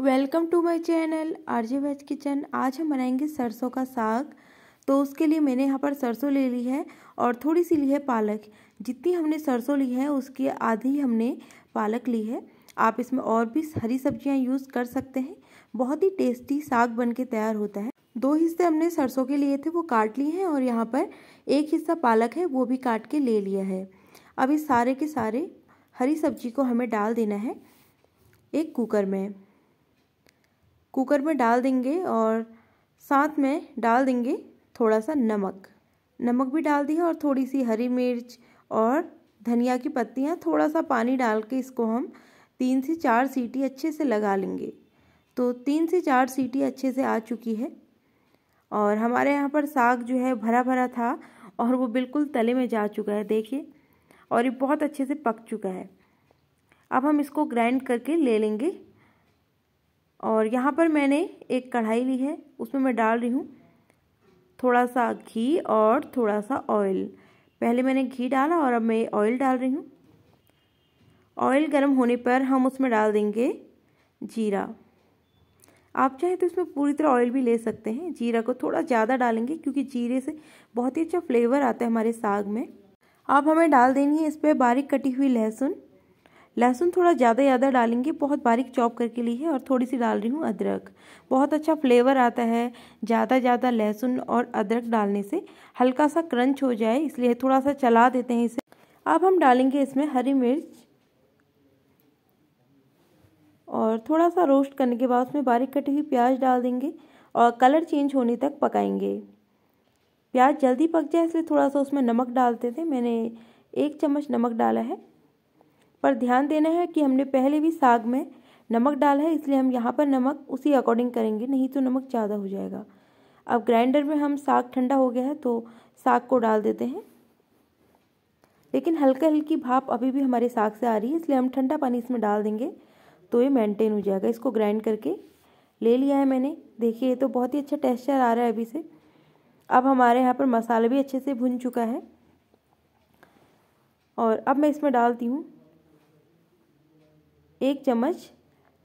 welcome to my channel RJ veg kitchen आज हम बनाएंगे सरसों का साग तो उसके लिए मैंने यहाँ पर सरसों ले ली है और थोड़ी सी ली है पालक जितनी हमने सरसों ली है उसकी आधी हमने पालक ली है आप इसमें और भी हरी सब्जियाँ यूज़ कर सकते हैं बहुत ही टेस्टी साग बन के तैयार होता है दो हिस्से हमने सरसों के लिए थे वो काट लिए हैं और यहाँ पर एक हिस्सा पालक है वो भी काट के ले लिया है अब इस सारे के सारे हरी सब्जी को हमें डाल देना है एक कुकर में कुकर में डाल देंगे और साथ में डाल देंगे थोड़ा सा नमक नमक भी डाल दिया और थोड़ी सी हरी मिर्च और धनिया की पत्तियाँ थोड़ा सा पानी डाल के इसको हम तीन से चार सीटी अच्छे से लगा लेंगे तो तीन से चार सीटी अच्छे से आ चुकी है और हमारे यहाँ पर साग जो है भरा भरा था और वो बिल्कुल तले में जा चुका है देखिए और ये बहुत अच्छे से पक चुका है अब हम इसको ग्राइंड करके ले लेंगे और यहाँ पर मैंने एक कढ़ाई ली है उसमें मैं डाल रही हूँ थोड़ा सा घी और थोड़ा सा ऑयल पहले मैंने घी डाला और अब मैं ऑयल डाल रही हूँ ऑयल गर्म होने पर हम उसमें डाल देंगे जीरा आप चाहे तो इसमें पूरी तरह ऑयल भी ले सकते हैं जीरा को थोड़ा ज़्यादा डालेंगे क्योंकि जीरे से बहुत ही अच्छा फ्लेवर आता है हमारे साग में अब हमें डाल देनी है इस पर बारीक कटी हुई लहसुन लहसुन थोड़ा ज़्यादा ज़्यादा डालेंगे बहुत बारीक चॉप करके ली है और थोड़ी सी डाल रही हूँ अदरक बहुत अच्छा फ्लेवर आता है ज़्यादा ज़्यादा लहसुन और अदरक डालने से हल्का सा क्रंच हो जाए इसलिए थोड़ा सा चला देते हैं इसे अब हम डालेंगे इसमें हरी मिर्च और थोड़ा सा रोस्ट करने के बाद उसमें बारीक कटी हुई प्याज डाल देंगे और कलर चेंज होने तक पकाएंगे प्याज जल्दी पक जाए इसलिए थोड़ा सा उसमें नमक डालते थे मैंने एक चम्मच नमक डाला है पर ध्यान देना है कि हमने पहले भी साग में नमक डाला है इसलिए हम यहाँ पर नमक उसी अकॉर्डिंग करेंगे नहीं तो नमक ज़्यादा हो जाएगा अब ग्राइंडर में हम साग ठंडा हो गया है तो साग को डाल देते हैं लेकिन हल्का हल्की भाप अभी भी हमारे साग से आ रही है इसलिए हम ठंडा पानी इसमें डाल देंगे तो ये मेंटेन हो जाएगा इसको ग्राइंड करके ले लिया है मैंने देखिए ये तो बहुत ही अच्छा टेस्चर आ रहा है अभी से अब हमारे यहाँ पर मसाला भी अच्छे से भुन चुका है और अब मैं इसमें डालती हूँ एक चम्मच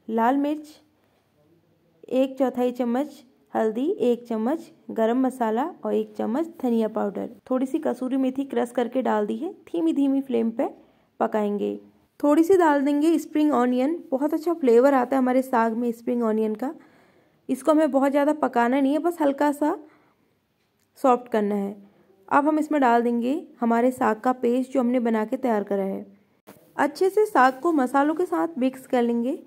लाल मिर्च एक चौथाई चम्मच हल्दी एक चम्मच गरम मसाला और एक चम्मच धनिया पाउडर थोड़ी सी कसूरी मेथी क्रश करके डाल दी है धीमी धीमी फ्लेम पे पकाएंगे थोड़ी सी डाल देंगे स्प्रिंग ऑनियन बहुत अच्छा फ्लेवर आता है हमारे साग में स्प्रिंग ऑनियन का इसको हमें बहुत ज़्यादा पकाना नहीं है बस हल्का सा सॉफ्ट करना है अब हम इसमें डाल देंगे हमारे साग का पेस्ट जो हमने बना के तैयार करा है अच्छे से साग को मसालों के साथ मिक्स कर लेंगे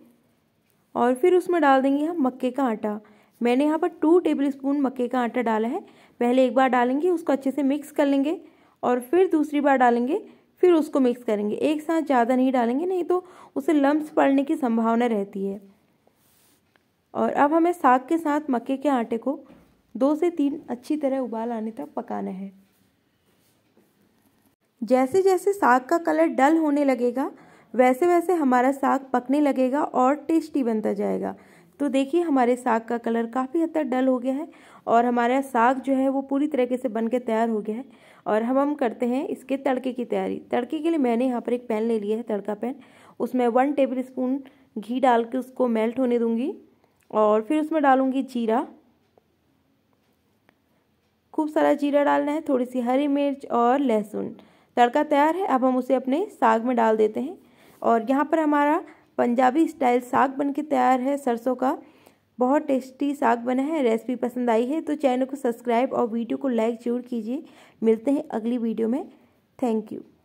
और फिर उसमें डाल देंगे हम मक्के का आटा मैंने यहाँ पर टू टेबल स्पून मक्के का आटा डाला है पहले एक बार डालेंगे उसको अच्छे से मिक्स कर लेंगे और फिर दूसरी बार डालेंगे फिर उसको मिक्स करेंगे एक साथ ज़्यादा नहीं डालेंगे नहीं तो उसे लम्ब पड़ने की संभावना रहती है और अब हमें साग के साथ मक्के के आटे को दो से तीन अच्छी तरह उबाल आने तक पकाना है जैसे जैसे साग का कलर डल होने लगेगा वैसे वैसे हमारा साग पकने लगेगा और टेस्टी बनता जाएगा तो देखिए हमारे साग का कलर काफ़ी हद तक डल हो गया है और हमारा साग जो है वो पूरी तरीके से बन के तैयार हो गया है और हम हम करते हैं इसके तड़के की तैयारी तड़के के लिए मैंने यहाँ पर एक पैन ले लिया है तड़का पैन उसमें वन टेबल स्पून घी डाल के उसको मेल्ट होने दूँगी और फिर उसमें डालूँगी जीरा खूब सारा जीरा डालना है थोड़ी सी हरी मिर्च और लहसुन तड़का तैयार है अब हम उसे अपने साग में डाल देते हैं और यहाँ पर हमारा पंजाबी स्टाइल साग बन के तैयार है सरसों का बहुत टेस्टी साग बना है रेसिपी पसंद आई है तो चैनल को सब्सक्राइब और वीडियो को लाइक जरूर कीजिए मिलते हैं अगली वीडियो में थैंक यू